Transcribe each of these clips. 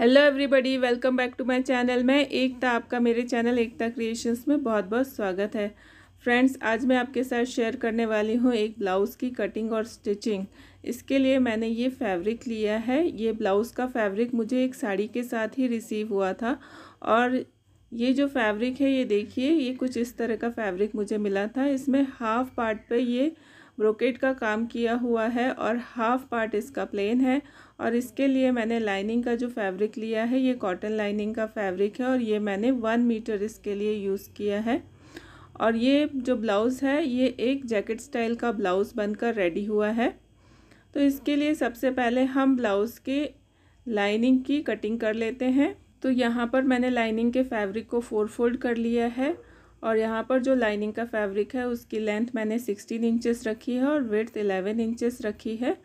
Hello everybody welcome back to my channel मैं एकता आपका मेरे चैनल एकता क्रिएशंस में बहुत बहुत स्वागत है फ्रेंड्स आज मैं आपके साथ शेयर करने वाली हूँ एक ब्लाउज़ की कटिंग और स्टिचिंग इसके लिए मैंने ये फैब्रिक लिया है ये ब्लाउज़ का फैब्रिक मुझे एक साड़ी के साथ ही रिसीव हुआ था और ये जो फैब्रिक है ये देखिए ये कुछ इस तरह का फैब्रिक मुझे मिला था इसमें हाफ पार्ट पे ये ब्रोकेट का काम किया हुआ है और हाफ पार्ट इसका प्लेन है और इसके लिए मैंने लाइनिंग का जो फैब्रिक लिया है ये कॉटन लाइनिंग का फैब्रिक है और ये मैंने वन मीटर इसके लिए यूज़ किया है और ये जो ब्लाउज़ है ये एक जैकेट स्टाइल का ब्लाउज़ बनकर रेडी हुआ है तो इसके लिए सबसे पहले हम ब्लाउज़ के लाइनिंग की कटिंग कर लेते हैं तो यहाँ पर मैंने लाइनिंग के फैब्रिक को फोर फोल्ड कर लिया है और यहाँ पर जो लाइनिंग का फैब्रिक है उसकी लेंथ मैंने सिक्सटीन इंचेस रखी है और वेथ इलेवन इंचेस रखी है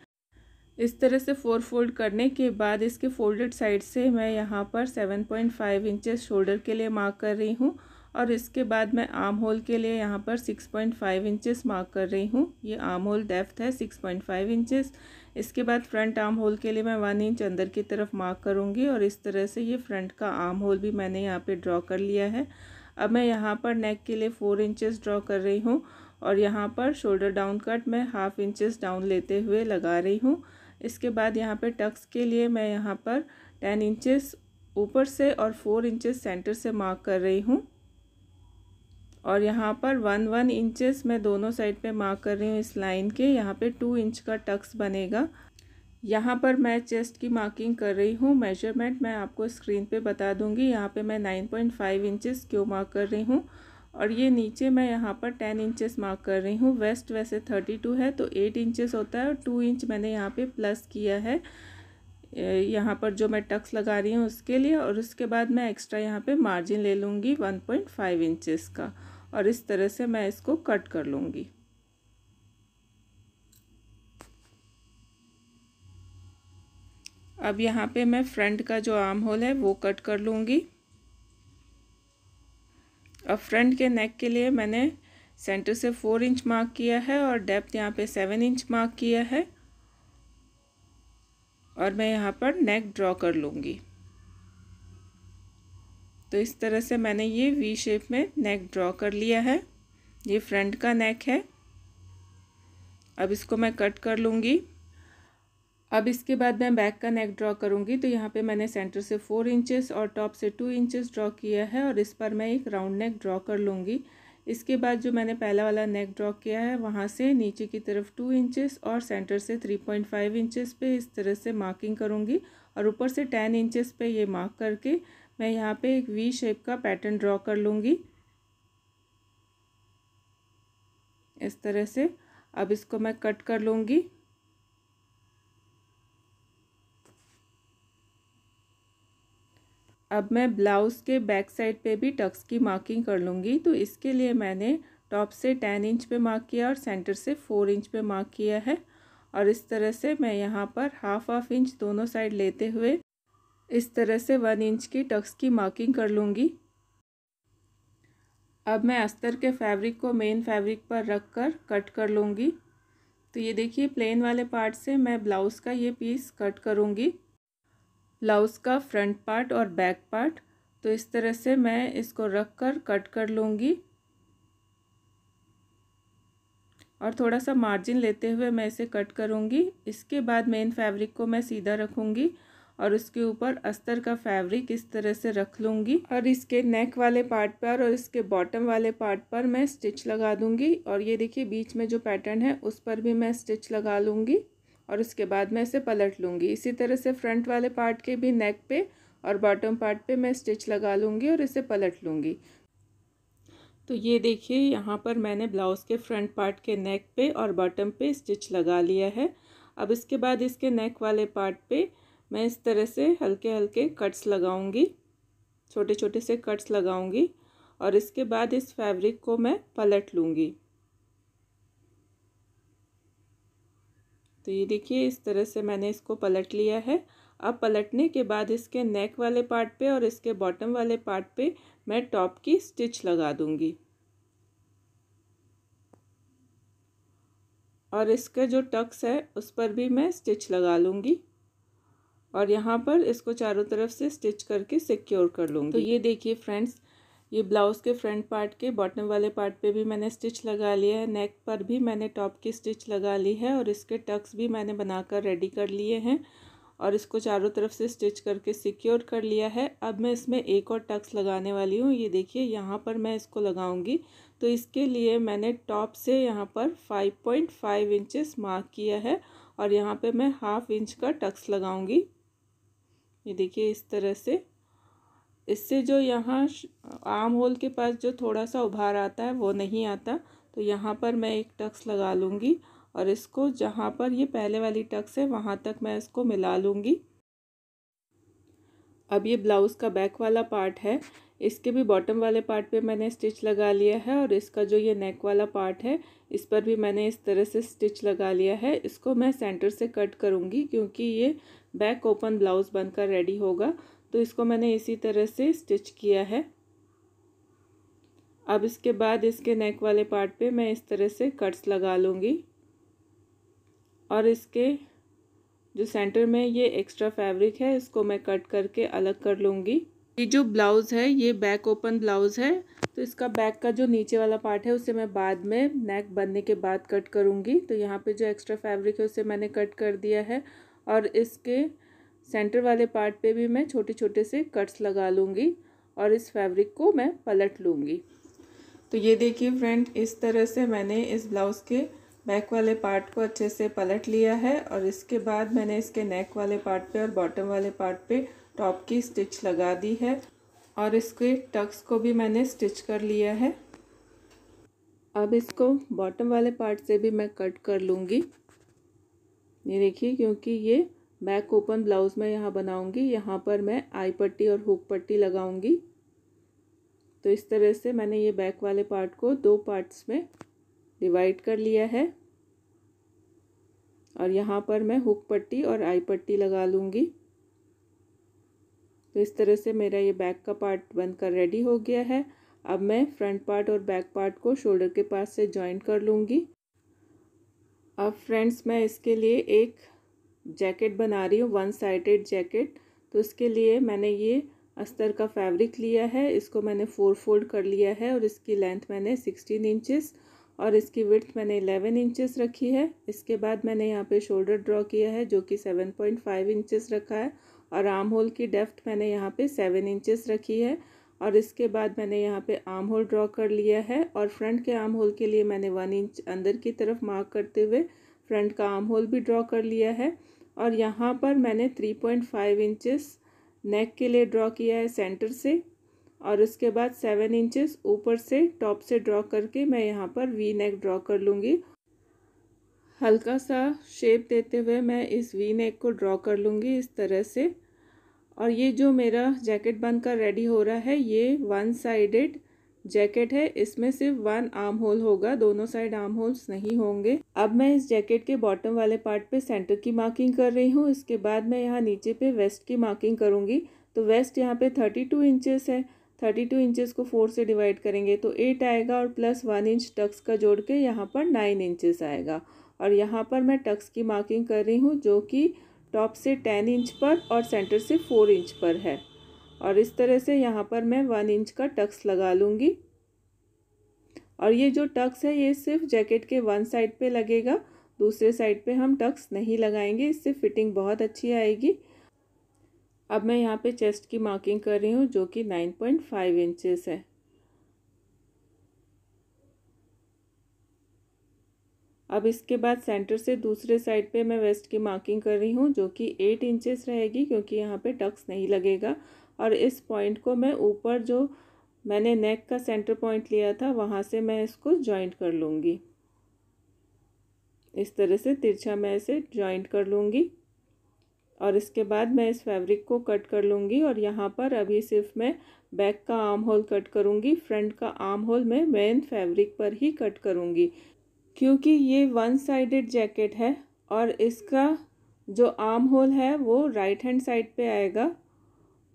इस तरह से फोर फोल्ड करने के बाद इसके फोल्डेड साइड से मैं यहाँ पर seven point five inches shoulder के लिए मार्क कर रही हूँ और इसके बाद मैं आर्म होल के लिए यहाँ पर six point five inches mark कर रही हूँ ये आर्म होल डेफ्थ है सिक्स पॉइंट फाइव इंचेस इसके बाद फ्रंट आर्म होल के लिए मैं वन इंच अंदर की तरफ मार्क करूँगी और इस तरह से ये फ्रंट का आर्म होल भी मैंने यहाँ पर ड्रॉ कर लिया है अब मैं यहाँ पर नेक के लिए फ़ोर इंचज़ ड्रॉ कर रही हूँ और यहाँ पर शोल्डर डाउन कट मैं हाफ इंचज़ डाउन लेते हुए लगा रही हूँ इसके बाद यहाँ पे टक्स के लिए मैं यहाँ पर टेन इंचेस ऊपर से और फोर इंचेस सेंटर से मार्क कर रही हूँ और यहाँ पर वन वन इंचेस मैं दोनों साइड पे मार्क कर रही हूँ इस लाइन के यहाँ पे टू इंच का टक्स बनेगा यहाँ पर मैं चेस्ट की मार्किंग कर रही हूँ मेजरमेंट मैं आपको स्क्रीन पे बता दूँगी यहाँ पे मैं नाइन पॉइंट फाइव इंचेस क्यों मार्क कर रही हूँ और ये नीचे मैं यहाँ पर टेन इंचेस मार्क कर रही हूँ वेस्ट वैसे थर्टी टू है तो एट इंचेस होता है और टू इंच मैंने यहाँ पे प्लस किया है यहाँ पर जो मैं टक्स लगा रही हूँ उसके लिए और उसके बाद मैं एक्स्ट्रा यहाँ पे मार्जिन ले लूँगी वन पॉइंट फाइव इंचेस का और इस तरह से मैं इसको कट कर लूँगी अब यहाँ पे मैं फ्रंट का जो आर्म होल है वो कट कर लूँगी अब फ्रंट के नेक के लिए मैंने सेंटर से फोर इंच मार्क किया है और डेप्थ यहाँ पे सेवन इंच मार्क किया है और मैं यहाँ पर नेक ड्रॉ कर लूँगी तो इस तरह से मैंने ये वी शेप में नेक ड्रॉ कर लिया है ये फ्रंट का नेक है अब इसको मैं कट कर लूँगी अब इसके बाद मैं बैक का नेक ड्रॉ करूँगी तो यहाँ पे मैंने सेंटर से फोर इंचेस और टॉप से टू इंचेस ड्रॉ किया है और इस पर मैं एक राउंड नेक ड्रॉ कर लूँगी इसके बाद जो मैंने पहला वाला नेक ड्रॉ किया है वहाँ से नीचे की तरफ टू इंचेस और सेंटर से थ्री पॉइंट फाइव इंचेस पे इस तरह से मार्किंग करूँगी और ऊपर से टेन इंचेस पे ये मार्क करके मैं यहाँ पे एक वी शेप का पैटर्न ड्रॉ कर लूँगी इस तरह से अब इसको मैं कट कर लूँगी अब मैं ब्लाउज़ के बैक साइड पे भी टक्स की मार्किंग कर लूँगी तो इसके लिए मैंने टॉप से टेन इंच पे मार्क किया और सेंटर से फोर इंच पे मार्क किया है और इस तरह से मैं यहाँ पर हाफ हाफ इंच दोनों साइड लेते हुए इस तरह से वन इंच की टक्स की मार्किंग कर लूँगी अब मैं अस्तर के फैब्रिक को मेन फैब्रिक पर रख कर कट कर लूँगी तो ये देखिए प्लेन वाले पार्ट से मैं ब्लाउज़ का ये पीस कट करूँगी ब्लाउज़ का फ्रंट पार्ट और बैक पार्ट तो इस तरह से मैं इसको रख कर कट कर लूँगी और थोड़ा सा मार्जिन लेते हुए मैं इसे कट करूँगी इसके बाद मेन फैब्रिक को मैं सीधा रखूँगी और उसके ऊपर अस्तर का फैब्रिक इस तरह से रख लूँगी और इसके नेक वाले पार्ट पर और इसके बॉटम वाले पार्ट पर मैं स्टिच लगा दूँगी और ये देखिए बीच में जो पैटर्न है उस पर भी मैं स्टिच लगा लूँगी और उसके बाद मैं इसे पलट लूँगी इसी तरह से फ्रंट वाले पार्ट के भी नेक पे और बॉटम पार्ट पे मैं स्टिच लगा लूँगी और इसे पलट लूँगी तो ये देखिए यहाँ पर मैंने ब्लाउज़ के फ्रंट पार्ट के नेक पे और बॉटम पे स्टिच लगा लिया है अब इसके बाद इसके नेक वाले पार्ट पे मैं इस तरह से हल्के हल्के कट्स लगाऊंगी छोटे छोटे से कट्स लगाऊँगी और इसके बाद इस फैब्रिक को मैं पलट लूँगी तो ये देखिए इस तरह से मैंने इसको पलट लिया है अब पलटने के बाद इसके नेक वाले पार्ट पे और इसके बॉटम वाले पार्ट पे मैं टॉप की स्टिच लगा दूंगी और इसके जो टक्स है उस पर भी मैं स्टिच लगा लूंगी और यहाँ पर इसको चारों तरफ से स्टिच करके सिक्योर कर लूँगी तो ये देखिए फ्रेंड्स ये ब्लाउज़ के फ्रंट पार्ट के बॉटम वाले पार्ट पे भी मैंने स्टिच लगा लिया है नेक पर भी मैंने टॉप की स्टिच लगा ली है और इसके टक्स भी मैंने बनाकर रेडी कर लिए हैं और इसको चारों तरफ से स्टिच करके सिक्योर कर लिया है अब मैं इसमें एक और टक्स लगाने वाली हूँ ये देखिए यहाँ पर मैं इसको लगाऊँगी तो इसके लिए मैंने टॉप से यहाँ पर फाइव पॉइंट फाइव मार्क किया है और यहाँ पर मैं हाफ इंच का टक्स लगाऊँगी ये देखिए इस तरह से इससे जो यहाँ आर्म होल के पास जो थोड़ा सा उभार आता है वो नहीं आता तो यहाँ पर मैं एक टक्स लगा लूँगी और इसको जहाँ पर ये पहले वाली टक्स है वहाँ तक मैं इसको मिला लूँगी अब ये ब्लाउज़ का बैक वाला पार्ट है इसके भी बॉटम वाले पार्ट पे मैंने स्टिच लगा लिया है और इसका जो ये नेक वाला पार्ट है इस पर भी मैंने इस तरह से स्टिच लगा लिया है इसको मैं सेंटर से कट करूँगी क्योंकि ये बैक ओपन ब्लाउज़ बनकर रेडी होगा तो इसको मैंने इसी तरह से स्टिच किया है अब इसके बाद इसके नेक वाले पार्ट पे मैं इस तरह से कट्स लगा लूँगी और इसके जो सेंटर में ये एक्स्ट्रा फैब्रिक है इसको मैं कट करके अलग कर लूँगी ये जो ब्लाउज़ है ये बैक ओपन ब्लाउज़ है तो इसका बैक का जो नीचे वाला पार्ट है उसे मैं बाद में नेक बनने के बाद कट करूँगी तो यहाँ पे जो एक्स्ट्रा फैब्रिक है उसे मैंने कट कर दिया है और इसके सेंटर वाले पार्ट पे भी मैं छोटे छोटे से कट्स लगा लूँगी और इस फैब्रिक को मैं पलट लूँगी तो ये देखिए फ्रेंड इस तरह से मैंने इस ब्लाउज़ के बैक वाले पार्ट को अच्छे से पलट लिया है और इसके बाद मैंने इसके नेक वाले पार्ट पे और बॉटम वाले पार्ट पे टॉप की स्टिच लगा दी है और इसके टक्स को भी मैंने स्टिच कर लिया है अब इसको बॉटम वाले पार्ट से भी मैं कट कर लूँगी ये देखिए क्योंकि ये बैक ओपन ब्लाउज़ में यहाँ बनाऊँगी यहाँ पर मैं आई पट्टी और हुक पट्टी लगाऊँगी तो इस तरह से मैंने ये बैक वाले पार्ट को दो पार्ट्स में डिवाइड कर लिया है और यहाँ पर मैं हुक पट्टी और आई पट्टी लगा लूँगी तो इस तरह से मेरा ये बैक का पार्ट बनकर रेडी हो गया है अब मैं फ्रंट पार्ट और बैक पार्ट को शोल्डर के पास से जॉइंट कर लूँगी अब फ्रेंड्स मैं इसके लिए एक जैकेट बना रही हूँ वन साइडेड जैकेट तो इसके लिए मैंने ये अस्तर का फैब्रिक लिया है इसको मैंने फोर फोल्ड कर लिया है और इसकी लेंथ मैंने सिक्सटीन इंचेस और इसकी विर्थ मैंने एलेवन इंचेस रखी है इसके बाद मैंने यहाँ पे शोल्डर ड्रॉ किया है जो कि सेवन पॉइंट फाइव इंचेस रखा है और आर्म होल की डेफ्थ मैंने यहाँ पे सेवन इंचेस रखी है और इसके बाद मैंने यहाँ पे आर्म होल ड्रॉ कर लिया है और फ्रंट के आर्म होल के लिए मैंने वन इंच अंदर की तरफ मार्क करते हुए फ्रंट का आर्म होल भी ड्रॉ कर लिया है और यहाँ पर मैंने three point five inches neck के लिए ड्रॉ किया है सेंटर से और उसके बाद सेवन इंचेस ऊपर से टॉप से ड्रॉ करके मैं यहाँ पर वी नेक ड्रॉ कर लूँगी हल्का सा शेप देते हुए मैं इस वी नेक को ड्रॉ कर लूँगी इस तरह से और ये जो मेरा जैकेट बनकर रेडी हो रहा है ये वन साइडेड जैकेट है इसमें सिर्फ वन आर्म होल होगा दोनों साइड आर्म होल्स नहीं होंगे अब मैं इस जैकेट के बॉटम वाले पार्ट पे सेंटर की मार्किंग कर रही हूँ इसके बाद मैं यहाँ नीचे पे वेस्ट की मार्किंग करूँगी तो वेस्ट यहाँ पे थर्टी टू इंचेस है थर्टी टू इंचज़ को फोर से डिवाइड करेंगे तो एट आएगा और प्लस वन इंच टक्स का जोड़ के यहाँ पर नाइन इंचेस आएगा और यहाँ पर मैं टक्स की मार्किंग कर रही हूँ जो कि टॉप से टेन इंच पर और सेंटर से फोर इंच पर है और इस तरह से यहाँ पर मैं वन इंच का टक्स लगा लूँगी और ये जो टक्स है ये सिर्फ जैकेट के वन साइड पे लगेगा दूसरे साइड पे हम टक्स नहीं लगाएंगे इससे फिटिंग बहुत अच्छी आएगी अब मैं यहाँ पे चेस्ट की मार्किंग कर रही हूँ जो कि नाइन पॉइंट फाइव इंचेस है अब इसके बाद सेंटर से दूसरे साइड पे मैं वेस्ट की मार्किंग कर रही हूँ जो कि एट इंचेस रहेगी क्योंकि यहाँ पे टक्स नहीं लगेगा और इस पॉइंट को मैं ऊपर जो मैंने नेक का सेंटर पॉइंट लिया था वहाँ से मैं इसको जॉइंट कर लूँगी इस तरह से तिरछा मैं इसे जॉइंट कर लूँगी और इसके बाद मैं इस फैब्रिक को कट कर लूँगी और यहाँ पर अभी सिर्फ मैं बैक का आर्म होल कट करूँगी फ्रंट का आर्म होल मैं मेन फैब्रिक पर ही कट करूँगी क्योंकि ये वन साइडेड जैकेट है और इसका जो आर्म होल है वो राइट हैंड साइड पे आएगा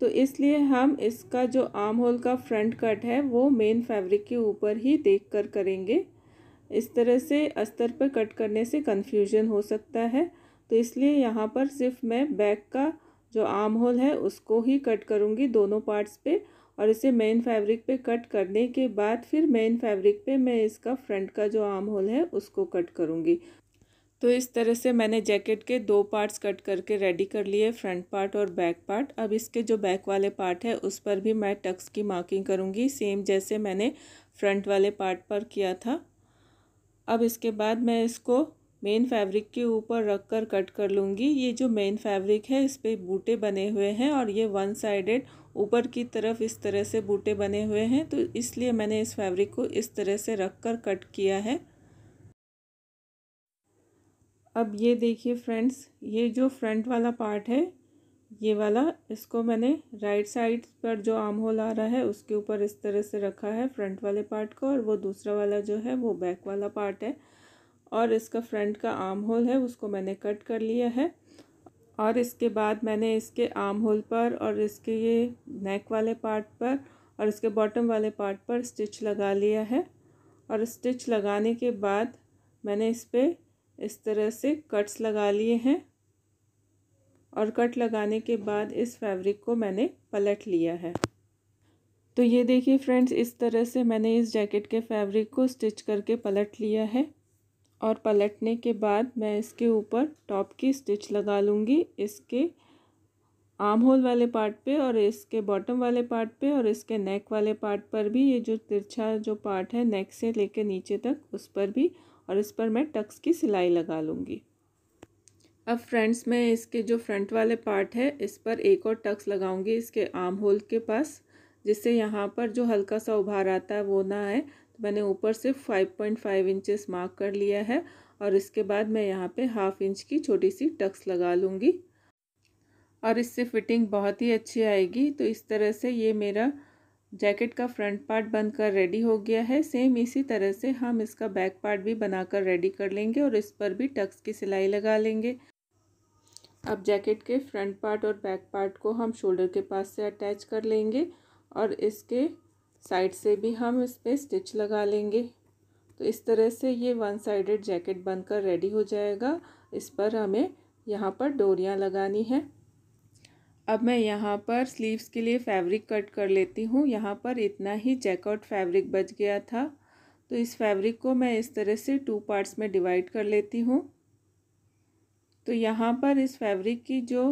तो इसलिए हम इसका जो आर्म होल का फ्रंट कट है वो मेन फैब्रिक के ऊपर ही देख कर करेंगे इस तरह से अस्तर पर कट करने से कन्फ्यूजन हो सकता है तो इसलिए यहाँ पर सिर्फ मैं बैक का जो आर्म होल है उसको ही कट करूँगी दोनों पार्ट्स पे और इसे मेन फैब्रिक पे कट करने के बाद फिर मेन फैब्रिक पे मैं इसका फ्रंट का जो आर्म होल है उसको कट करूँगी तो इस तरह से मैंने जैकेट के दो पार्ट्स कट करके रेडी कर लिए फ्रंट पार्ट और बैक पार्ट अब इसके जो बैक वाले पार्ट है उस पर भी मैं टक्स की मार्किंग करूँगी सेम जैसे मैंने फ्रंट वाले पार्ट पर किया था अब इसके बाद मैं इसको मेन फैब्रिक के ऊपर रख कर कट कर लूँगी ये जो मेन फैब्रिक है इस पर बूटे बने हुए हैं और ये वन साइडेड ऊपर की तरफ इस तरह से बूटे बने हुए हैं तो इसलिए मैंने इस फैब्रिक को इस तरह से रख कर कट किया है अब ये देखिए फ्रेंड्स ये जो फ्रंट वाला पार्ट है ये वाला इसको मैंने राइट साइड पर जो आर्म होल आ रहा है उसके ऊपर इस तरह से रखा है फ्रंट वाले पार्ट को और वो दूसरा वाला जो है वो बैक वाला पार्ट है और इसका फ्रंट का आर्म होल है उसको मैंने कट कर लिया है और इसके बाद मैंने इसके आम होल पर और इसके ये नेक वाले पार्ट पर और इसके बॉटम वाले पार्ट पर स्टिच लगा लिया है और स्टिच लगाने के बाद मैंने इस पर इस तरह से कट्स लगा लिए हैं और कट लगाने के बाद इस फैब्रिक को मैंने पलट लिया है तो ये देखिए फ्रेंड्स इस तरह से मैंने इस जैकेट के फैब्रिक को स्टिच करके पलट लिया है और पलटने के बाद मैं इसके ऊपर टॉप की स्टिच लगा लूँगी इसके आर्म होल वाले पार्ट पे और इसके बॉटम वाले पार्ट पे और इसके नेक वाले पार्ट पर भी ये जो तिरछा जो पार्ट है नेक से लेकर नीचे तक उस पर भी और इस पर मैं टक्स की सिलाई लगा लूँगी अब फ्रेंड्स मैं इसके जो फ्रंट वाले पार्ट है इस पर एक और टक्स लगाऊंगी इसके आर्म होल के पास जिससे यहाँ पर जो हल्का सा उभार आता है वो ना आए तो मैंने ऊपर से 5.5 पॉइंट इंचेस मार्क कर लिया है और इसके बाद मैं यहाँ पे हाफ इंच की छोटी सी टक्स लगा लूँगी और इससे फिटिंग बहुत ही अच्छी आएगी तो इस तरह से ये मेरा जैकेट का फ्रंट पार्ट बनकर रेडी हो गया है सेम इसी तरह से हम इसका बैक पार्ट भी बनाकर रेडी कर लेंगे और इस पर भी टक्स की सिलाई लगा लेंगे अब जैकेट के फ्रंट पार्ट और बैक पार्ट को हम शोल्डर के पास से अटैच कर लेंगे और इसके साइड से भी हम इस पर स्टिच लगा लेंगे तो इस तरह से ये वन साइडेड जैकेट बनकर रेडी हो जाएगा इस पर हमें यहाँ पर डोरियाँ लगानी है अब मैं यहाँ पर स्लीव्स के लिए फैब्रिक कट कर लेती हूँ यहाँ पर इतना ही चेकआउट फैब्रिक बच गया था तो इस फैब्रिक को मैं इस तरह से टू पार्ट्स में डिवाइड कर लेती हूँ तो यहाँ पर इस फैब्रिक की जो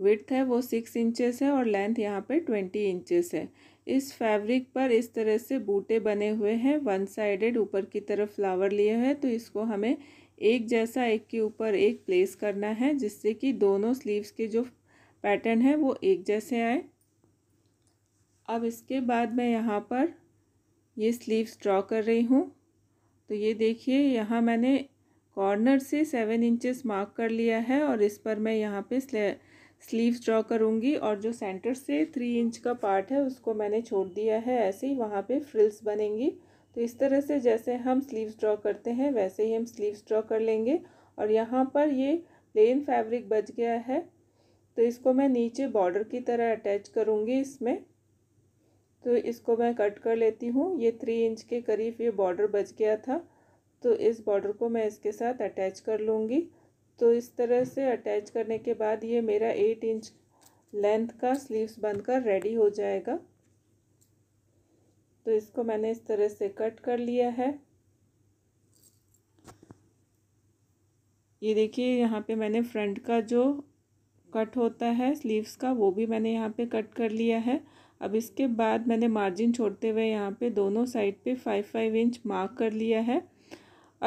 विथ है वो सिक्स इंचेस है और लेंथ यहाँ पे ट्वेंटी इंचेस है इस फैब्रिक पर इस तरह से बूटे बने हुए हैं वन साइडेड ऊपर की तरफ फ्लावर लिए हुए हैं तो इसको हमें एक जैसा एक के ऊपर एक प्लेस करना है जिससे कि दोनों स्लीव्स के जो पैटर्न है वो एक जैसे आए अब इसके बाद मैं यहाँ पर ये स्लीव्स ड्रॉ कर रही हूँ तो ये देखिए यहाँ मैंने कॉर्नर से सेवन इंचेस मार्क कर लिया है और इस पर मैं यहाँ पे स्लीव्स ड्रॉ करूँगी और जो सेंटर से थ्री इंच का पार्ट है उसको मैंने छोड़ दिया है ऐसे ही वहाँ पे फ्रिल्स बनेंगी तो इस तरह से जैसे हम स्लीव्स ड्रॉ करते हैं वैसे ही हम स्लीव्स ड्रॉ कर लेंगे और यहाँ पर ये प्लेन फैब्रिक बच गया है तो इसको मैं नीचे बॉर्डर की तरह अटैच करूँगी इसमें तो इसको मैं कट कर लेती हूँ ये थ्री इंच के करीब ये बॉर्डर बच गया था तो इस बॉर्डर को मैं इसके साथ अटैच कर लूँगी तो इस तरह से अटैच करने के बाद ये मेरा एट इंच लेंथ का स्लीव्स बनकर रेडी हो जाएगा तो इसको मैंने इस तरह से कट कर लिया है ये देखिए यहाँ पे मैंने फ्रंट का जो कट होता है स्लीव्स का वो भी मैंने यहाँ पे कट कर लिया है अब इसके बाद मैंने मार्जिन छोड़ते हुए यहाँ पे दोनों साइड पे फाइव फाइव इंच मार्क कर लिया है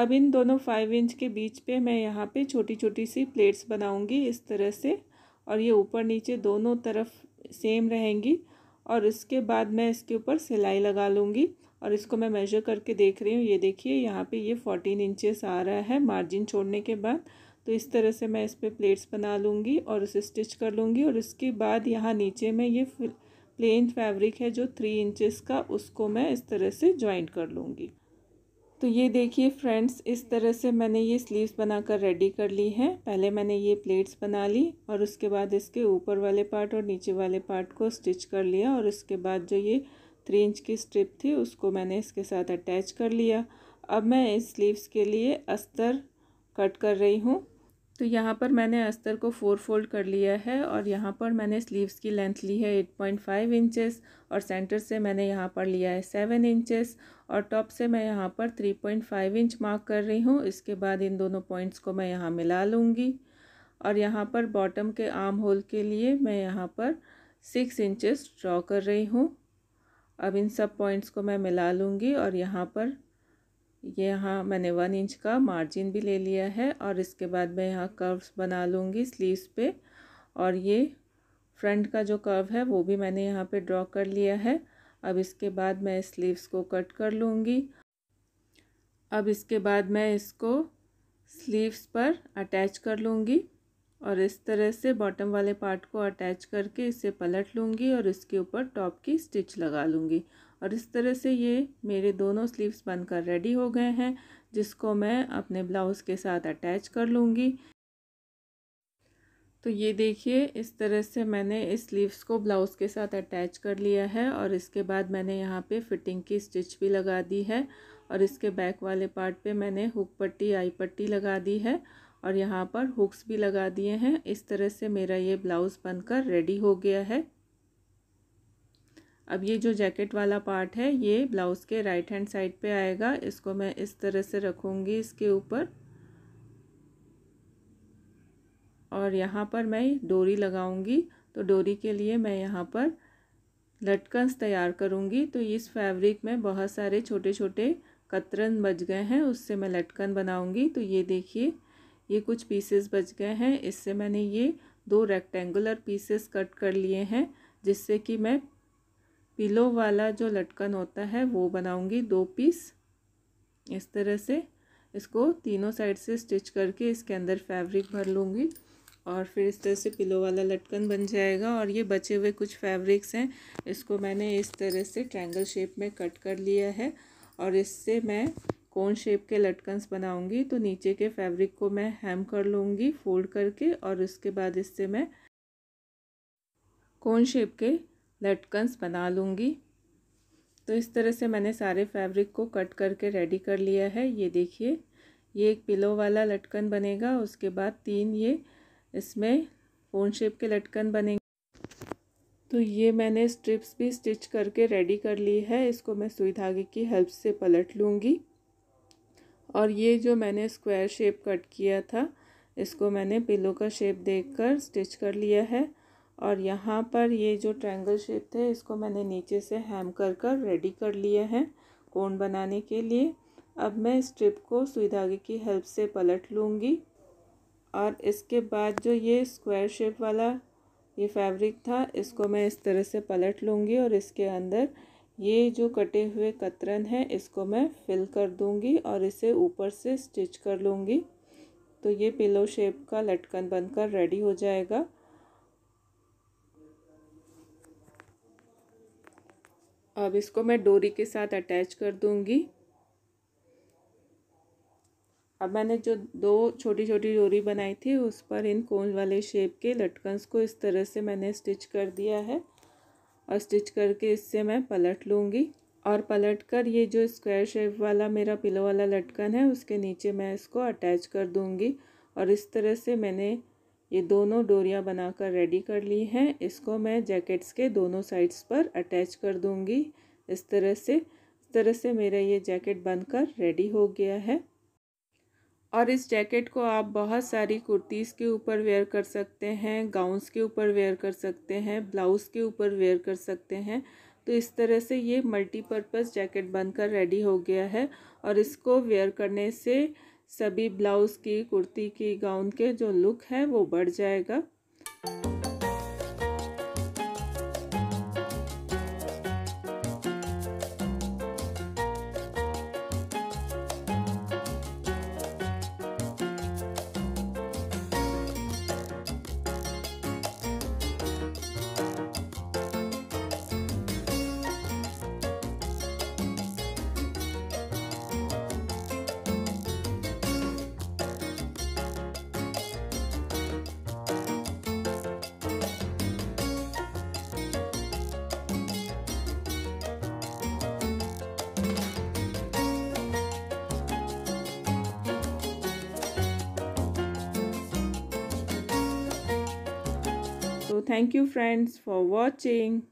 अब इन दोनों फाइव इंच के बीच पे मैं यहाँ पे छोटी छोटी सी प्लेट्स बनाऊँगी इस तरह से और ये ऊपर नीचे दोनों तरफ सेम रहेंगी और इसके बाद मैं इसके ऊपर सिलाई लगा लूँगी और इसको मैं मेजर करके देख रही हूँ ये देखिए यहाँ पे ये फोर्टीन इंचेस आ रहा है मार्जिन छोड़ने के बाद तो इस तरह से मैं इस पर प्लेट्स बना लूँगी और उसे स्टिच कर लूँगी और उसके बाद यहाँ नीचे में ये प्लेन फैब्रिक है जो थ्री इंचेस का उसको मैं इस तरह से ज्वाइंट कर लूँगी तो ये देखिए फ्रेंड्स इस तरह से मैंने ये स्लीव्स बनाकर रेडी कर ली हैं पहले मैंने ये प्लेट्स बना ली और उसके बाद इसके ऊपर वाले पार्ट और नीचे वाले पार्ट को स्टिच कर लिया और उसके बाद जो ये थ्री इंच की स्ट्रिप थी उसको मैंने इसके साथ अटैच कर लिया अब मैं इस स्लीव्स के लिए अस्तर कट कर रही हूँ तो यहाँ पर मैंने अस्तर को फोर फोल्ड कर लिया है और यहाँ पर मैंने स्लीव्स की लेंथ ली है एट पॉइंट फाइव इंचेस और सेंटर से मैंने यहाँ पर लिया है सेवन इंचेस और टॉप से मैं यहाँ पर three point five inch mark कर रही हूँ इसके बाद इन दोनों पॉइंट्स को मैं यहाँ मिला लूँगी और यहाँ पर बॉटम के आर्म होल के लिए मैं यहाँ पर सिक्स इंचेस ड्रॉ कर रही हूँ अब इन सब पॉइंट्स को मैं मिला लूँगी और यहाँ पर ये यहाँ मैंने वन इंच का मार्जिन भी ले लिया है और इसके बाद मैं यहाँ कर्व्स बना लूँगी स्लीव्स पे और ये फ्रंट का जो कर्व है वो भी मैंने यहाँ पे ड्रॉ कर लिया है अब इसके बाद मैं स्लीव्स को कट कर लूँगी अब इसके बाद मैं इसको स्लीव्स पर अटैच कर लूँगी और इस तरह से बॉटम वाले पार्ट को अटैच करके इसे पलट लूँगी और इसके ऊपर टॉप की स्टिच लगा लूँगी और इस तरह से ये मेरे दोनों स्लीव्स बनकर रेडी हो गए हैं जिसको मैं अपने ब्लाउज़ के साथ अटैच कर लूँगी तो ये देखिए इस तरह से मैंने इस स्लीव्स को ब्लाउज़ के साथ अटैच कर लिया है और इसके बाद मैंने यहाँ पे फिटिंग की स्टिच भी लगा दी है और इसके बैक वाले पार्ट पे मैंने हुक पट्टी आई पट्टी लगा दी है और यहाँ पर हुक्स भी लगा दिए हैं इस तरह से मेरा ये ब्लाउज़ बनकर रेडी हो गया है अब ये जो जैकेट वाला पार्ट है ये ब्लाउज़ के राइट हैंड साइड पे आएगा इसको मैं इस तरह से रखूँगी इसके ऊपर और यहाँ पर मैं डोरी लगाऊँगी तो डोरी के लिए मैं यहाँ पर लटकंस तैयार करूँगी तो इस फैब्रिक में बहुत सारे छोटे छोटे कतरन बच गए हैं उससे मैं लटकन बनाऊँगी तो ये देखिए ये कुछ पीसेस बच गए हैं इससे मैंने ये दो रेक्टेंगुलर पीसेस कट कर लिए हैं जिससे कि मैं पिलो वाला जो लटकन होता है वो बनाऊंगी दो पीस इस तरह से इसको तीनों साइड से स्टिच करके इसके अंदर फैब्रिक भर लूँगी और फिर इस तरह से पिलो वाला लटकन बन जाएगा और ये बचे हुए कुछ फैब्रिक्स हैं इसको मैंने इस तरह से ट्रायंगल शेप में कट कर लिया है और इससे मैं कोन शेप के लटकन्स बनाऊंगी तो नीचे के फैब्रिक को मैं हेम कर लूँगी फोल्ड करके और उसके बाद इससे मैं कोन शेप के लटकन्स बना लूँगी तो इस तरह से मैंने सारे फैब्रिक को कट करके रेडी कर लिया है ये देखिए ये एक पिलो वाला लटकन बनेगा उसके बाद तीन ये इसमें फोन शेप के लटकन बनेंगे तो ये मैंने स्ट्रिप्स भी स्टिच करके रेडी कर ली है इसको मैं सुई धागे की हेल्प से पलट लूँगी और ये जो मैंने स्क्वायर शेप कट किया था इसको मैंने पिलो का शेप देखकर स्टिच कर लिया है और यहाँ पर ये जो ट्रायंगल शेप थे इसको मैंने नीचे से हैम कर कर रेडी कर लिए हैं कोन बनाने के लिए अब मैं इस स्ट्रिप को सुई धागे की हेल्प से पलट लूँगी और इसके बाद जो ये स्क्वायर शेप वाला ये फैब्रिक था इसको मैं इस तरह से पलट लूँगी और इसके अंदर ये जो कटे हुए कतरन है इसको मैं फिल कर दूँगी और इसे ऊपर से स्टिच कर लूँगी तो ये पिलो शेप का लटकन बनकर रेडी हो जाएगा अब इसको मैं डोरी के साथ अटैच कर दूंगी अब मैंने जो दो छोटी छोटी डोरी बनाई थी उस पर इन कोन वाले शेप के लटकन्स को इस तरह से मैंने स्टिच कर दिया है और स्टिच करके इससे मैं पलट लूँगी और पलट कर ये जो स्क्वायर शेप वाला मेरा पिलो वाला लटकन है उसके नीचे मैं इसको अटैच कर दूँगी और इस तरह से मैंने ये दोनों डोरियाँ बनाकर रेडी कर ली हैं इसको मैं जैकेट्स के दोनों साइड्स पर अटैच कर दूँगी इस तरह से इस तरह से मेरा ये जैकेट बनकर रेडी हो गया है और इस जैकेट को आप बहुत सारी कुर्तीज़ के ऊपर वेयर कर सकते हैं गाउन्स के ऊपर वेयर कर सकते हैं ब्लाउज़ के ऊपर वेयर कर सकते हैं तो इस तरह से ये मल्टीपर्पज़ जैकेट बनकर रेडी हो गया है और इसको वेयर करने से सभी ब्लाउज़ की कुर्ती की गाउन के जो लुक है वो बढ़ जाएगा So thank you friends for watching.